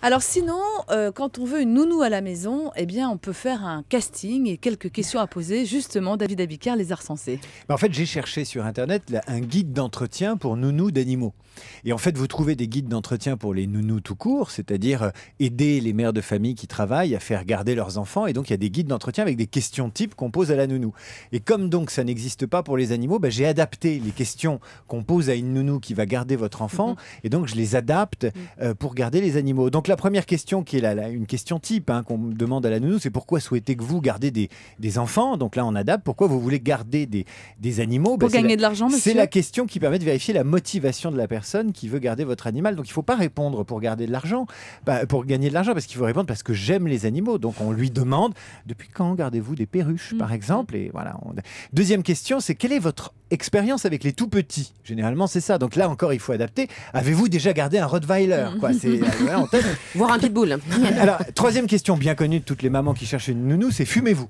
Alors sinon, euh, quand on veut une nounou à la maison, eh bien, on peut faire un casting et quelques questions à poser. Justement, David Abicard les a recensées. Bah, en fait, j'ai cherché sur Internet un guide d'entretien pour nounou d'animaux. Et en fait, vous trouvez des guides d'entretien pour les nounous tout court, c'est-à-dire euh, aider les mères de famille qui travaillent à faire garder leurs enfants. Et donc, il y a des guides d'entretien avec des questions type qu'on pose à la nounou. Et comme donc ça n'existe pas pour les animaux, bah, j'ai adapté les questions qu'on pose à une nounou qui va garder votre enfant. Mhm. Et donc, je les adapte mhm. euh, pour garder les animaux. Donc, la première question, qui est une question type hein, qu'on demande à la nounou, c'est pourquoi souhaitez-vous garder des, enfants Donc là, on adapte. Pourquoi vous voulez garder des, animaux Pour ben, gagner de l'argent, C'est la question qui permet de vérifier la motivation de la personne qui veut garder votre animal. Donc il ne faut pas répondre pour garder de l'argent, pour gagner de l'argent, parce qu'il faut répondre parce que j'aime les animaux. Donc on lui demande depuis quand gardez-vous des perruches, mmh. par mmh. exemple Et voilà. Deuxième question, c'est quel est votre expérience avec les tout petits. Généralement, c'est ça. Donc là encore, il faut adapter. Avez-vous déjà gardé un Rottweiler mm. quoi c'est, euh, Voir un pitbull. Alors, troisième question bien connue de toutes les mamans qui cherchent une nounou, c'est fumez-vous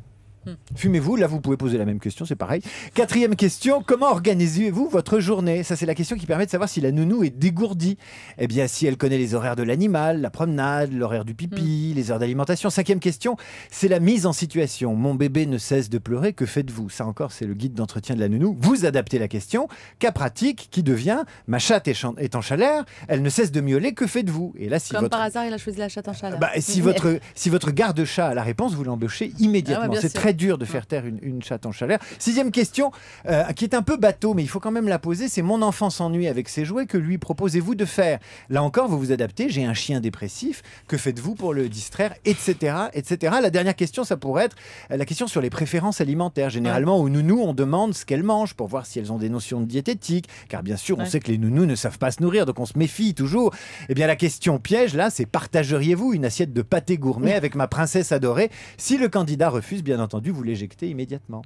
Hmm. Fumez-vous Là, vous pouvez poser la même question, c'est pareil. Quatrième question, comment organisez-vous votre journée Ça, c'est la question qui permet de savoir si la nounou est dégourdie. Eh bien, si elle connaît les horaires de l'animal, la promenade, l'horaire du pipi, hmm. les heures d'alimentation. Cinquième question, c'est la mise en situation. Mon bébé ne cesse de pleurer, que faites-vous Ça encore, c'est le guide d'entretien de la nounou. Vous adaptez la question. Cas pratique qui devient, ma chatte est en chaleur, elle ne cesse de miauler, que faites-vous Et là, si Comme votre... par hasard, il a choisi la chatte en chaleur. Bah, si, votre, si votre garde-chat a la réponse, vous l'embauchez ah immédiatement. c'est très dur de faire mm. taire une, chatte en chaleur. Sixième question, euh, qui est un peu bateau, mais il faut quand même la poser, c'est mon enfant s'ennuie avec ses jouets, que lui proposez-vous de faire Là encore, vous vous adaptez, j'ai un chien dépressif, que faites-vous pour le distraire, etc., etc. La dernière question, ça pourrait être euh, la question sur les préférences alimentaires. Généralement, aux nounous, on demande ce qu'elles mangent pour voir si elles ont des notions de diététique, car bien sûr, on sait que les nounous ne savent pas se nourrir, donc on se méfie toujours. Eh bien, la question piège, là, c'est partageriez-vous une assiette de pâté gourmet avec ma princesse adorée Si le candidat refuse, bien entendu, vous l'éjectez immédiatement.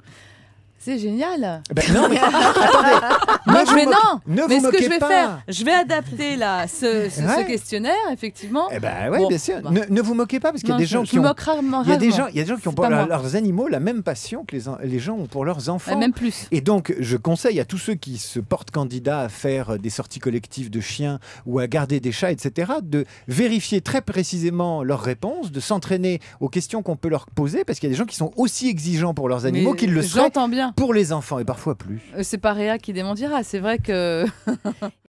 C'est génial. Eh ben, non, mais attendez. je non, mais ce que je vais faire, je vais adapter là, ce, questionnaire, effectivement. Eh ben oui, bien sûr. Bah. Ne, vous moquez pas, parce qu'il y a des gens qui ont. Il y a des gens, il y a des gens qui ont pour leurs animaux la même passion que les, les gens ont pour leurs enfants. Et même plus. Et donc, je conseille à tous ceux qui se portent candidats à faire des sorties collectives de chiens ou à garder des chats, etc., de vérifier très précisément leurs réponses, de s'entraîner aux questions qu'on peut leur poser, parce qu'il y a des gens qui sont aussi exigeants pour leurs animaux qu'ils le J'entends bien. Pour les enfants et parfois plus. Euh, c'est pas Réa qui démentira, c'est vrai que.